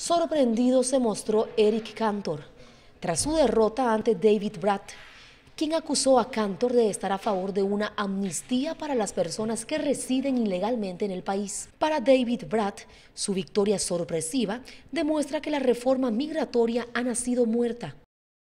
Sorprendido se mostró Eric Cantor tras su derrota ante David Bratt, quien acusó a Cantor de estar a favor de una amnistía para las personas que residen ilegalmente en el país. Para David Bratt, su victoria sorpresiva demuestra que la reforma migratoria ha nacido muerta.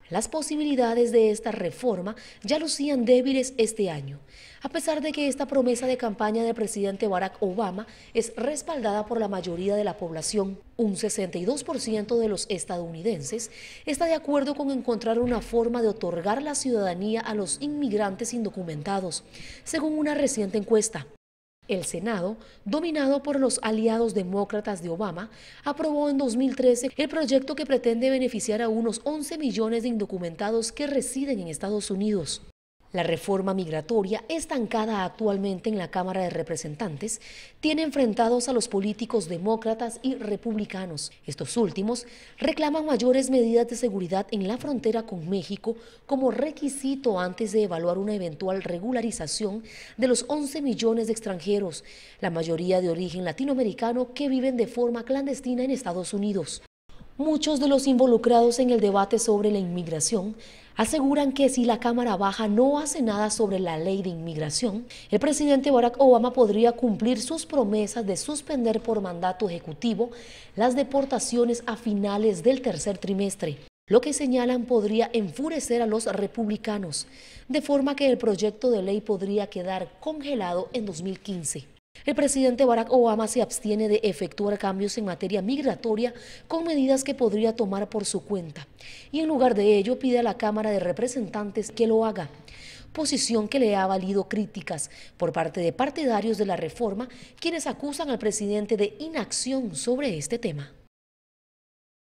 Las posibilidades de esta reforma ya lucían débiles este año, a pesar de que esta promesa de campaña del presidente Barack Obama es respaldada por la mayoría de la población. Un 62% de los estadounidenses está de acuerdo con encontrar una forma de otorgar la ciudadanía a los inmigrantes indocumentados, según una reciente encuesta. El Senado, dominado por los aliados demócratas de Obama, aprobó en 2013 el proyecto que pretende beneficiar a unos 11 millones de indocumentados que residen en Estados Unidos. La reforma migratoria, estancada actualmente en la Cámara de Representantes, tiene enfrentados a los políticos demócratas y republicanos. Estos últimos reclaman mayores medidas de seguridad en la frontera con México como requisito antes de evaluar una eventual regularización de los 11 millones de extranjeros, la mayoría de origen latinoamericano que viven de forma clandestina en Estados Unidos. Muchos de los involucrados en el debate sobre la inmigración aseguran que si la Cámara Baja no hace nada sobre la ley de inmigración, el presidente Barack Obama podría cumplir sus promesas de suspender por mandato ejecutivo las deportaciones a finales del tercer trimestre. Lo que señalan podría enfurecer a los republicanos, de forma que el proyecto de ley podría quedar congelado en 2015. El presidente Barack Obama se abstiene de efectuar cambios en materia migratoria con medidas que podría tomar por su cuenta y en lugar de ello pide a la Cámara de Representantes que lo haga posición que le ha valido críticas por parte de partidarios de la reforma, quienes acusan al presidente de inacción sobre este tema.